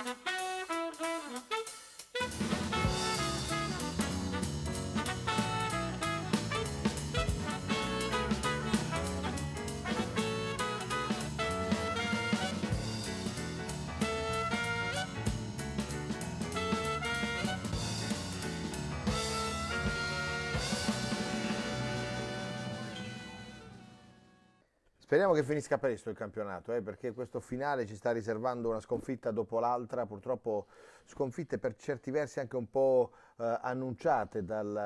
Thank you. Speriamo che finisca presto il campionato, eh, perché questo finale ci sta riservando una sconfitta dopo l'altra, purtroppo sconfitte per certi versi anche un po' eh, annunciate dal,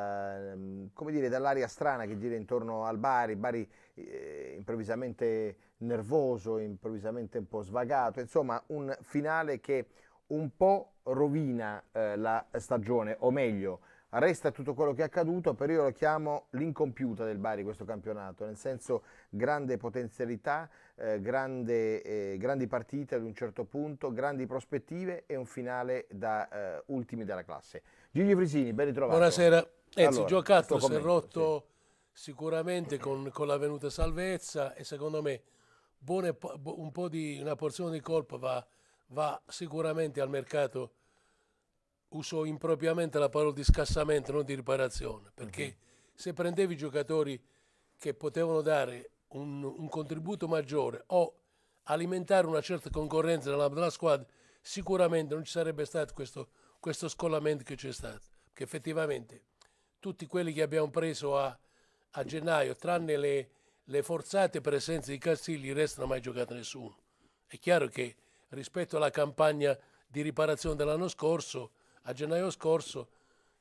ehm, dall'aria strana che gira intorno al Bari, Bari eh, improvvisamente nervoso, improvvisamente un po' svagato, insomma un finale che un po' rovina eh, la stagione, o meglio resta tutto quello che è accaduto, però io lo chiamo l'incompiuta del Bari questo campionato, nel senso grande potenzialità, eh, grande, eh, grandi partite ad un certo punto, grandi prospettive e un finale da eh, ultimi della classe. Gigi Frisini, ben ritrovato. Buonasera. Enzo, allora, giocato si è rotto sì. sicuramente con, con la venuta salvezza e secondo me buone, un po di, una porzione di colpo va, va sicuramente al mercato uso impropriamente la parola di scassamento, non di riparazione, perché uh-huh. se prendevi giocatori che potevano dare un, un, contributo maggiore o alimentare una certa concorrenza nella, nella squadra, sicuramente non ci sarebbe stato questo, questo, scollamento che c'è stato. Perché effettivamente tutti quelli che abbiamo preso a, a gennaio, tranne le, le, forzate presenze di Castigli, restano mai giocato nessuno. È chiaro che rispetto alla campagna di riparazione dell'anno scorso, a gennaio scorso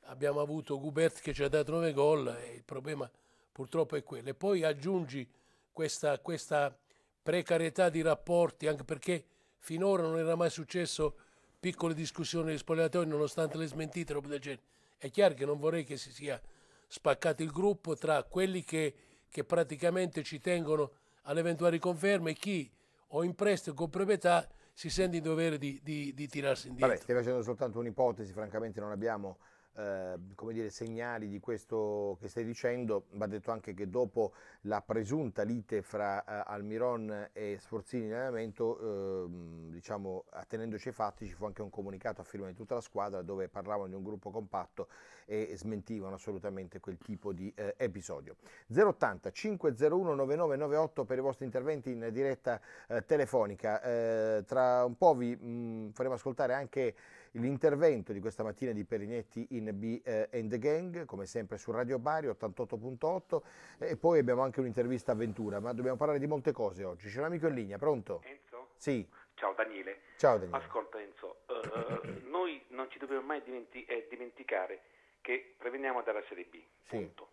abbiamo avuto Gubert che ci ha dato 9 gol e il problema purtroppo è quello. E poi aggiungi questa, questa precarietà di rapporti, anche perché finora non era mai successo piccole discussioni di spogliatori nonostante le smentite, roba del genere. È chiaro che non vorrei che si sia spaccato il gruppo tra quelli che, che praticamente ci tengono alle eventuali conferme e chi o in prestito con proprietà si sente in dovere di, di, di tirarsi indietro. Vabbè, stai facendo soltanto un'ipotesi, francamente non abbiamo Ehm, come dire, segnali di questo che stai dicendo, va detto anche che dopo la presunta lite fra eh, Almiron e Sforzini in allenamento, eh, diciamo, attenendoci ai fatti, ci fu anche un comunicato a firma di tutta la squadra dove parlavano di un gruppo compatto e smentivano assolutamente quel tipo di eh, episodio. 080 501 9998 per i vostri interventi in diretta eh, telefonica. Eh, tra un po' vi mh, mm, faremo ascoltare anche L'intervento di questa mattina di Perinetti in B eh, and Gang, come sempre su Radio Bari 88.8 e poi abbiamo anche un'intervista a Ventura, ma dobbiamo parlare di molte cose oggi. C'è un amico in linea, pronto? Enzo? Sì. Ciao Daniele. Ciao Daniele. Ascolta Enzo, uh, noi non ci dobbiamo mai dimenti- eh, dimenticare che preveniamo dalla Serie B, sì. punto.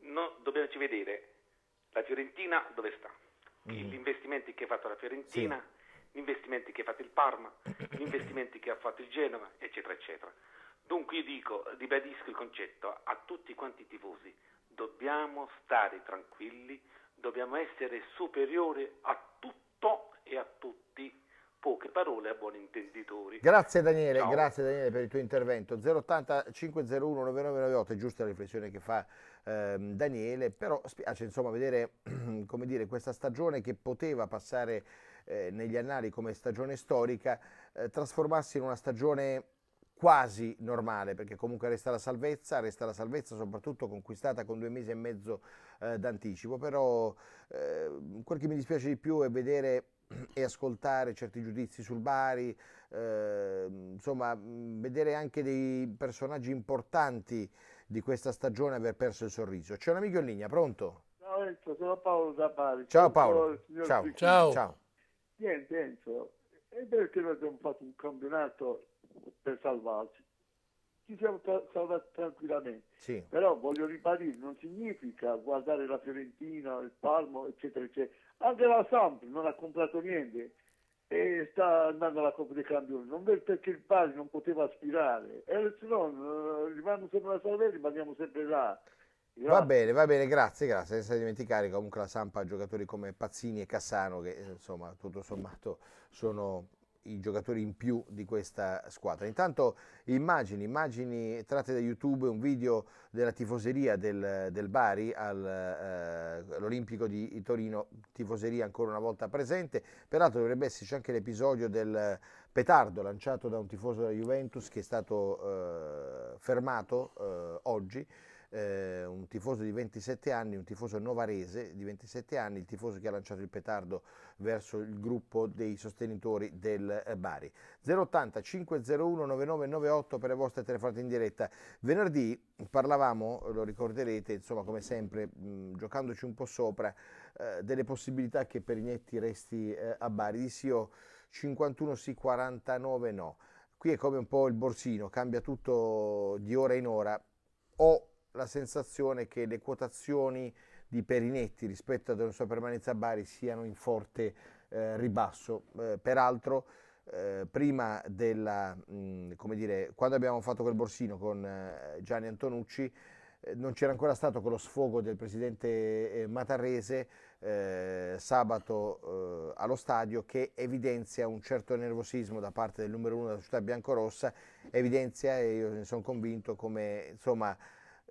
No, dobbiamoci vedere la Fiorentina dove sta, mm. gli mm-hmm. investimenti che ha fatto la Fiorentina, sì gli investimenti che ha fatto il Parma, gli investimenti che ha fatto il Genova, eccetera, eccetera. Dunque io dico, ribadisco il concetto a tutti quanti i tifosi, dobbiamo stare tranquilli, dobbiamo essere superiori a tutto e a tutti. Poche parole a buoni intenditori. Grazie Daniele, Ciao. grazie Daniele per il tuo intervento. 080 501 9998 è giusta la riflessione che fa ehm, Daniele, però spiace insomma vedere dire, questa stagione che poteva passare eh, negli annali come stagione storica eh, trasformarsi in una stagione quasi normale, perché comunque resta la salvezza, resta la salvezza soprattutto conquistata con due mesi e mezzo eh, d'anticipo, però eh, quel che mi dispiace di più è vedere e ascoltare certi giudizi sul Bari, eh, insomma vedere anche dei personaggi importanti di questa stagione aver perso il sorriso. C'è un amico in linea, pronto? Ciao Enzo, sono Paolo da Bari. Ciao Paolo, ciao. ciao. ciao. Niente Enzo, è vero che noi abbiamo fatto un campionato per salvarci, ci siamo tra- salvati tranquillamente, sì. però voglio ribadire, non significa guardare la Fiorentina, il Palmo, eccetera, eccetera. Anche la Samp non ha comprato niente e sta andando alla Coppa dei Campioni, non vedo perché il Bari non poteva aspirare, e se no eh, rimango sempre la a salvare, rimaniamo sempre là. Va bene, va bene, grazie, grazie. Senza dimenticare comunque la Sampa giocatori come Pazzini e Cassano, che eh, insomma tutto sommato sono i giocatori in più di questa squadra. Intanto immagini, immagini tratte da YouTube, un video della tifoseria del, del Bari eh, all'Olimpico eh, di Torino, tifoseria ancora una volta presente, peraltro dovrebbe esserci anche l'episodio del petardo lanciato da un tifoso della Juventus che è stato eh, fermato eh, oggi eh, un tifoso di 27 anni, un tifoso novarese di 27 anni, il tifoso che ha lanciato il petardo verso il gruppo dei sostenitori del eh, Bari. 080 501 9998 per le vostre telefonate in diretta. Venerdì parlavamo, lo ricorderete, insomma come sempre, mh, giocandoci un po' sopra, eh, delle possibilità che Perignetti resti eh, a Bari. Dissi io 51 sì, 49 no. Qui è come un po' il borsino, cambia tutto di ora in ora. O la sensazione che le quotazioni di Perinetti rispetto alla sua permanenza a Bari siano in forte eh, ribasso. Eh, peraltro, eh, prima della, mh, come dire, quando abbiamo fatto quel borsino con eh, Gianni Antonucci, eh, non c'era ancora stato quello sfogo del presidente eh, Matarrese sabato allo stadio che evidenzia un certo nervosismo da parte del numero uno della società biancorossa, evidenzia, e io ne sono convinto, come insomma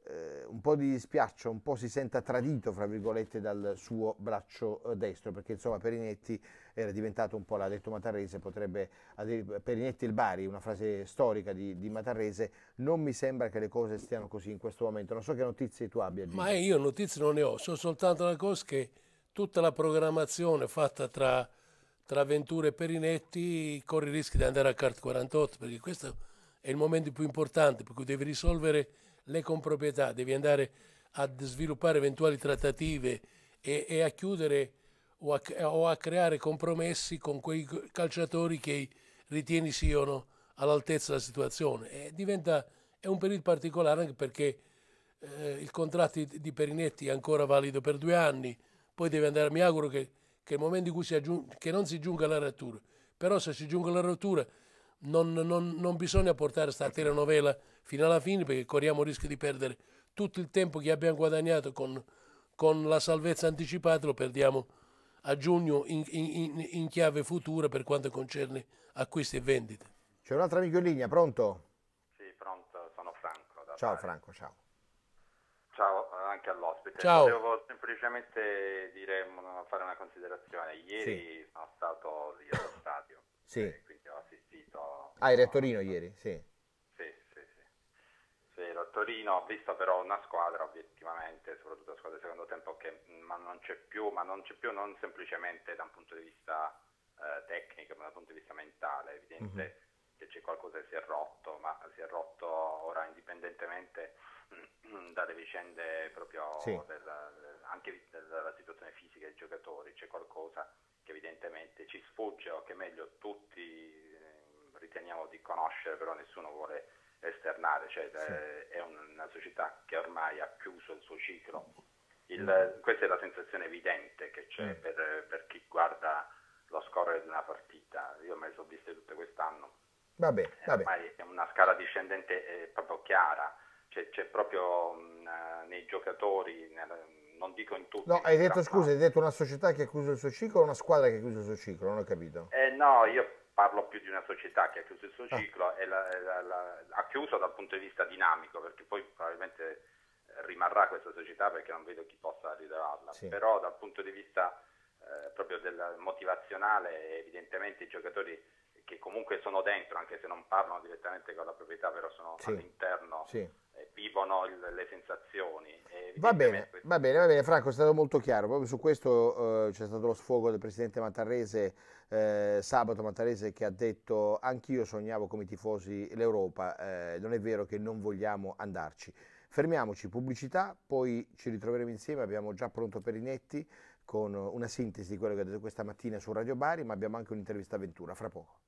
eh, un po' di spiaccia, un po' si senta tradito, fra virgolette, dal suo braccio eh, destro, perché insomma Perinetti era diventato un po', l'ha detto Matarrese, potrebbe dire Perinetti il Bari, una frase storica di, di, Matarrese, non mi sembra che le cose stiano così in questo momento, non so che notizie tu abbia. Gigi. Ma io notizie non ne ho, so soltanto una cosa che tutta la programmazione fatta tra, tra Ventura e Perinetti corre il rischio di andare a CART 48, perché questo è il momento più importante, per cui devi risolvere le comproprietà, devi andare a sviluppare eventuali trattative e, e a chiudere o a, o a, creare compromessi con quei calciatori che ritieni siano all'altezza della situazione. E diventa, è un periodo particolare anche perché eh, il contratto di Perinetti è ancora valido per due anni, poi deve andare, mi auguro che, che il momento in cui si aggiung- che non si giunga alla rottura, però se si giunga alla rottura non, non, non bisogna portare questa telenovela fino alla fine perché corriamo il rischio di perdere tutto il tempo che abbiamo guadagnato con, con la salvezza anticipata, lo perdiamo a giugno in, in, in chiave futura per quanto concerne acquisti e vendite. C'è un'altra amico in linea, pronto? Sì, pronto, sono Franco. ciao Paris. Franco, ciao. Ciao eh, anche all'ospite. Ciao. Volevo semplicemente dire, mm, fare una considerazione. Ieri sì. sono stato lì allo stadio. Sì. Eh, visto... Ah, eri a Torino ieri, sì. Sì, sì, sì. sì ero a Torino, ho visto però una squadra obiettivamente, soprattutto la squadra del secondo tempo, che mm, ma non c'è più, ma non c'è più non semplicemente da un punto di vista eh, tecnico, ma dal punto di vista mentale, è evidente mm-hmm. che c'è qualcosa che si è rotto, ma si è rotto ora indipendentemente mm, dalle vicende proprio sì. della, anche della situazione fisica dei giocatori, c'è qualcosa che evidentemente ci sfugge o che meglio tutti riteniamo di conoscere, però nessuno vuole esternare, cioè sì. Eh, è una società che ormai ha chiuso il suo ciclo. Il, mm. questa è la sensazione evidente che c'è mm. per, per chi guarda lo scorrere di una partita. Io me le sono viste tutte quest'anno. Vabbè, eh, vabbè. Ormai è una scala discendente eh, proprio chiara, c'è, cioè, c'è proprio mh, mm, nei giocatori, nel, non dico in tutti. No, hai detto, scusa, hai detto una società che ha chiuso il suo ciclo o una squadra che ha chiuso il suo ciclo? Non ho capito. Eh, no, io parlo più di una società che ha chiuso il suo ah. ciclo e la, la, la, ha chiuso dal punto di vista dinamico, perché poi probabilmente rimarrà questa società perché non vedo chi possa rilevarla, sì. però dal punto di vista eh, proprio del motivazionale evidentemente i giocatori che comunque sono dentro, anche se non parlano direttamente con la proprietà, però sono sì, all'interno, sì. vivono le sensazioni. Va bene, questo... va bene, va bene, Franco, è stato molto chiaro. Proprio su questo eh, c'è stato lo sfogo del presidente Mattarese eh, sabato, Mattarese che ha detto anch'io sognavo come tifosi l'Europa, eh, non è vero che non vogliamo andarci. Fermiamoci, pubblicità, poi ci ritroveremo insieme, abbiamo già pronto Perinetti con una sintesi di quello che ha detto questa mattina su Radio Bari, ma abbiamo anche un'intervista avventura, fra poco.